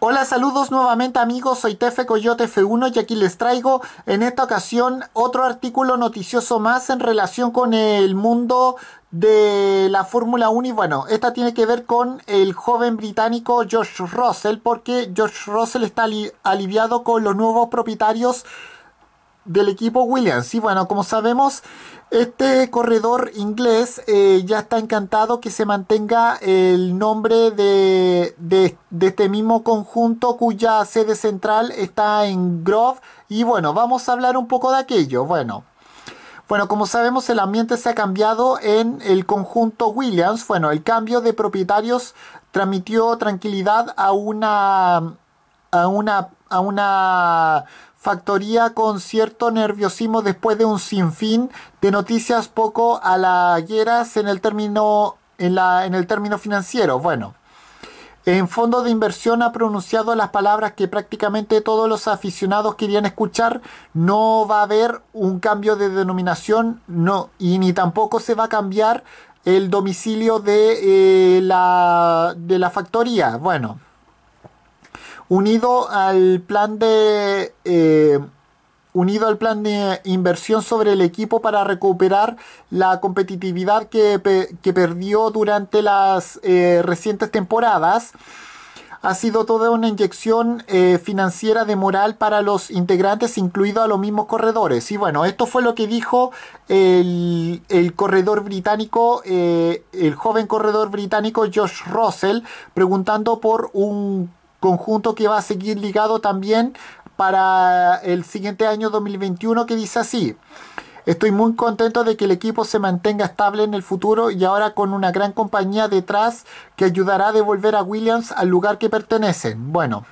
Hola, saludos nuevamente amigos, soy Tefe Coyote F1 y aquí les traigo en esta ocasión otro artículo noticioso más en relación con el mundo de la Fórmula 1 y bueno, esta tiene que ver con el joven británico George Russell porque George Russell está aliviado con los nuevos propietarios del equipo Williams. Y bueno, como sabemos, este corredor inglés eh, ya está encantado que se mantenga el nombre de, de, este mismo conjunto cuya sede central está en Grove. Y bueno, vamos a hablar un poco de aquello. Bueno. Bueno, como sabemos el ambiente se ha cambiado en el conjunto Williams. Bueno, el cambio de propietarios transmitió tranquilidad a una, a una a una factoría con cierto nerviosismo después de un sinfín de noticias poco halagueras en el término, en, la, en el término financiero. Bueno, en fondo de inversión ha pronunciado las palabras que prácticamente todos los aficionados querían escuchar. No va a haber un cambio de denominación, no, y ni tampoco se va a cambiar el domicilio de, eh, la, de la factoría. Bueno unido al plan de eh, unido al plan de inversión sobre el equipo para recuperar la competitividad que, perdió durante las eh, recientes temporadas. Ha sido toda una inyección eh, financiera de moral para los integrantes, incluido a los mismos corredores. Y bueno, esto fue lo que dijo el, corredor británico, el joven corredor británico Josh Russell, preguntando por un conjunto que va a seguir ligado también para el siguiente año 2021 que dice así. Estoy muy contento de que el equipo se mantenga estable en el futuro y ahora con una gran compañía detrás que ayudará a devolver a Williams al lugar que pertenecen. Bueno,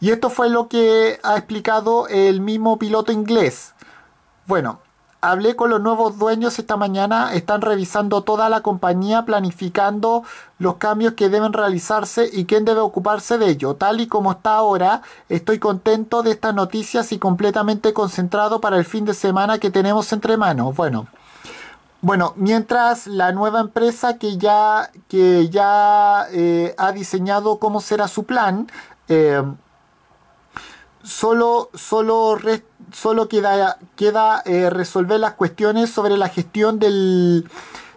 y esto fue lo que ha explicado el mismo piloto inglés. Bueno, Hablé con los nuevos dueños esta mañana, están revisando toda la compañía, planificando los cambios que deben realizarse y quién debe ocuparse de ello. Tal y como está ahora, estoy contento de estas noticias y completamente concentrado para el fin de semana que tenemos entre manos. Bueno, bueno, mientras la nueva empresa que ya, que ya eh, ha diseñado cómo será su plan, eh, solo, solo, queda, queda eh, resolver las cuestiones sobre la gestión del,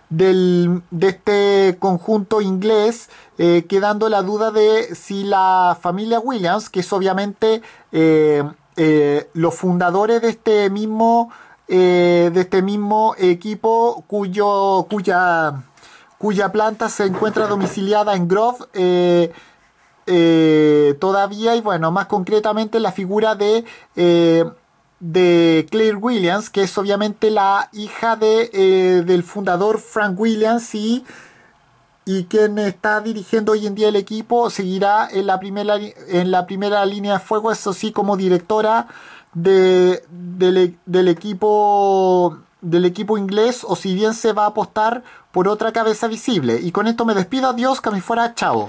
de este conjunto inglés, eh, quedando la duda de si la familia Williams, que es obviamente eh, los fundadores de este mismo, de este mismo equipo cuyo, cuya, cuya planta se encuentra domiciliada en Grove, eh, todavía y bueno, más concretamente la figura de, eh, de Claire Williams, que es obviamente la hija de, eh, del fundador Frank Williams y, y quien está dirigiendo hoy en día el equipo, seguirá en la primera, en la primera línea de fuego, eso sí, como directora e, del, equipo del equipo inglés o si bien se va a apostar por otra cabeza visible. Y con esto me despido, adiós, que me fuera chavo.